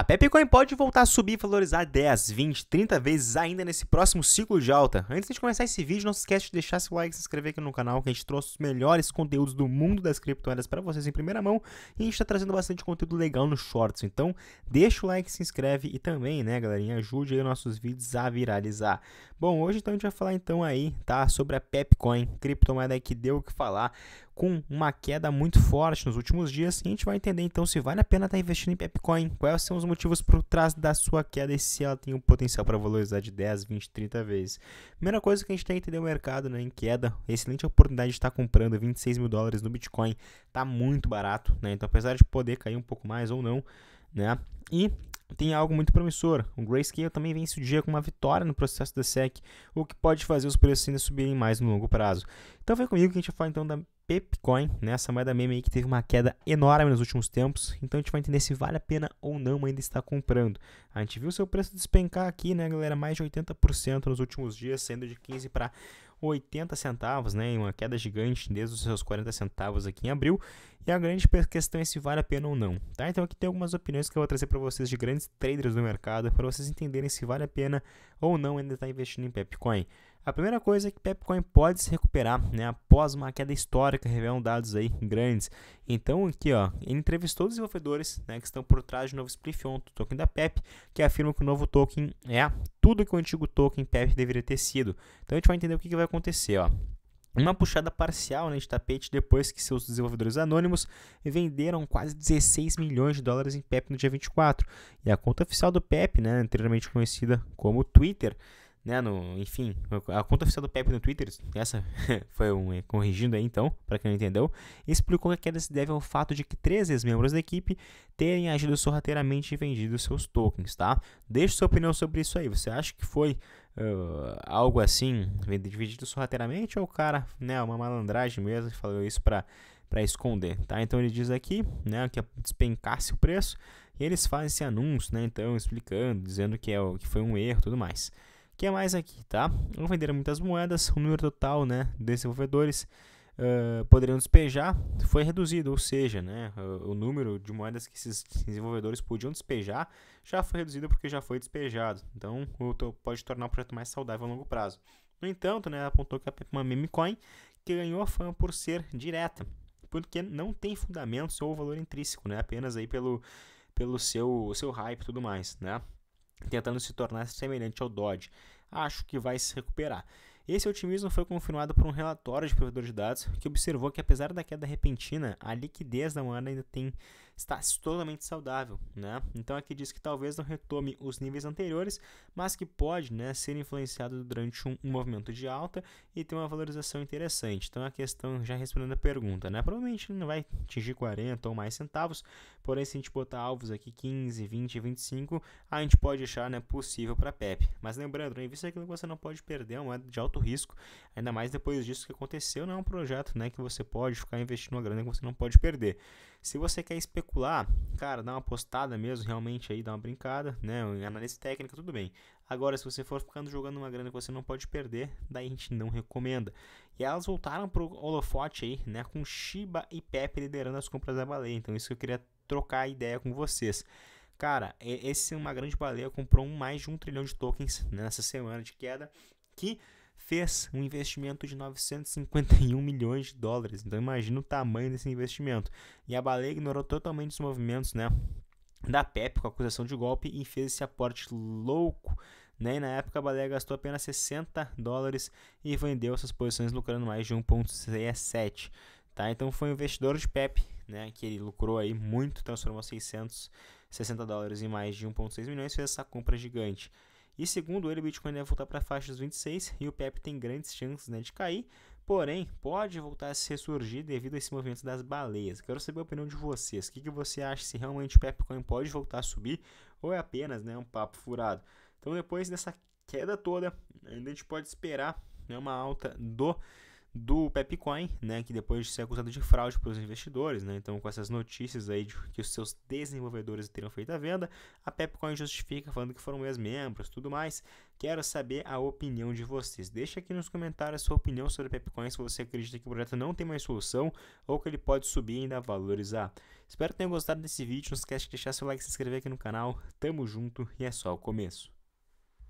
A Pepcoin pode voltar a subir e valorizar 10, 20, 30 vezes ainda nesse próximo ciclo de alta. Antes de começar esse vídeo, não se esquece de deixar seu like e se inscrever aqui no canal, que a gente trouxe os melhores conteúdos do mundo das criptomoedas para vocês em primeira mão e a gente está trazendo bastante conteúdo legal nos shorts. Então, deixa o like, se inscreve e também, né, galerinha, ajude aí nossos vídeos a viralizar. Bom, hoje então a gente vai falar então aí, tá, sobre a Pepcoin, criptomoeda que deu o que falar com uma queda muito forte nos últimos dias. E a gente vai entender então se vale a pena estar tá investindo em Pepcoin, quais são os motivos por trás da sua queda e se ela tem um potencial para valorizar de 10, 20, 30 vezes. Primeira coisa que a gente tem que entender o mercado né, em queda, excelente oportunidade de estar comprando 26 mil dólares no Bitcoin, está muito barato, né? Então apesar de poder cair um pouco mais ou não, né? E tem algo muito promissor. O Grayscale também vence o dia com uma vitória no processo da SEC, o que pode fazer os preços ainda subirem mais no longo prazo. Então vem comigo que a gente vai falar então da Pepcoin, né? essa moeda meme aí que teve uma queda enorme nos últimos tempos, então a gente vai entender se vale a pena ou não ainda estar comprando. A gente viu seu preço despencar aqui, né, galera? Mais de 80% nos últimos dias, saindo de 15 para 80 centavos, né? Uma queda gigante desde os seus 40 centavos aqui em abril. E a grande questão é se vale a pena ou não, tá? Então aqui tem algumas opiniões que eu vou trazer para vocês de grandes traders do mercado, para vocês entenderem se vale a pena ou não ainda estar tá investindo em Pepcoin. A primeira coisa é que Pepcoin pode se recuperar, né, após uma queda histórica, revelam dados aí grandes. Então aqui, ó, ele entrevistou desenvolvedores, né, que estão por trás do novo Splifion, do token da Pep, que afirma que o novo token é tudo que o antigo token Pep deveria ter sido. Então a gente vai entender o que, que vai acontecer, ó uma puxada parcial né, de tapete depois que seus desenvolvedores anônimos venderam quase 16 milhões de dólares em PEP no dia 24. E a conta oficial do PEP, né, anteriormente conhecida como Twitter, né, no, enfim, a conta oficial do Pepe no Twitter, essa foi um eh, corrigindo aí então, para quem não entendeu, explicou que a queda se deve ao fato de que três ex-membros da equipe terem agido sorrateiramente e vendido seus tokens, tá? Deixe sua opinião sobre isso aí, você acha que foi uh, algo assim, vendido sorrateiramente ou o cara, né, uma malandragem mesmo, falou isso para para esconder, tá? Então ele diz aqui, né, que é despencasse o preço, e eles fazem esse anúncio, né, então explicando, dizendo que é que foi um erro, tudo mais que é mais aqui, tá? Não venderam muitas moedas, o número total, né, desenvolvedores uh, poderiam despejar foi reduzido, ou seja, né, o número de moedas que esses desenvolvedores podiam despejar já foi reduzido porque já foi despejado. Então, pode tornar o projeto mais saudável a longo prazo. No entanto, né, apontou que é uma meme coin que ganhou fama por ser direta, porque não tem fundamentos ou valor intrínseco, né, apenas aí pelo, pelo seu, seu hype e tudo mais, né tentando se tornar semelhante ao Dodge. Acho que vai se recuperar. Esse otimismo foi confirmado por um relatório de provedor de dados que observou que, apesar da queda repentina, a liquidez da moeda ainda tem está totalmente saudável, né? Então aqui diz que talvez não retome os níveis anteriores, mas que pode, né, ser influenciado durante um, um movimento de alta e ter uma valorização interessante. Então a questão já respondendo a pergunta, né? Provavelmente não vai atingir 40 ou mais centavos, porém se a gente botar alvos aqui 15, 20, 25, a gente pode achar, né, possível para PEP. Mas lembrando, né, em vista é aquilo que você não pode perder, é uma moeda de alto risco, ainda mais depois disso que aconteceu, não né? é um projeto, né, que você pode ficar investindo uma grana que você não pode perder. Se você quer especular, cara, dá uma postada mesmo, realmente aí, dá uma brincada, né? Análise técnica, tudo bem. Agora, se você for ficando jogando uma grana que você não pode perder, daí a gente não recomenda. E elas voltaram pro holofote aí, né? Com Shiba e Pepe liderando as compras da baleia. Então, isso que eu queria trocar a ideia com vocês. Cara, esse é uma grande baleia comprou mais de um trilhão de tokens né, nessa semana de queda, que fez um investimento de 951 milhões de dólares. Então imagina o tamanho desse investimento. E a baleia ignorou totalmente os movimentos, né? da PEP com acusação de golpe e fez esse aporte louco. Né? E na época, a Baleia gastou apenas 60 dólares e vendeu essas posições lucrando mais de 1,67. Tá? Então, foi um investidor de PEP né? que ele lucrou aí muito, transformou 660 dólares em mais de 1,6 milhões e fez essa compra gigante. E segundo ele, o Bitcoin deve voltar para a faixa dos 26 e o PEP tem grandes chances né, de cair, porém pode voltar a se ressurgir devido a esse movimento das baleias. Quero saber a opinião de vocês. O que, que você acha se realmente o Pepcoin pode voltar a subir ou é apenas né, um papo furado? Então, depois dessa queda toda, ainda a gente pode esperar né, uma alta do do Pepcoin, né, que depois de ser acusado de fraude pelos investidores, né, então com essas notícias aí de que os seus desenvolvedores teriam feito a venda, a Pepcoin justifica falando que foram ex-membros, tudo mais. Quero saber a opinião de vocês. Deixa aqui nos comentários a sua opinião sobre a Pepcoin, se você acredita que o projeto não tem mais solução ou que ele pode subir e ainda valorizar. Espero que tenham gostado desse vídeo, não esquece de deixar seu like, se inscrever aqui no canal. Tamo junto e é só o começo.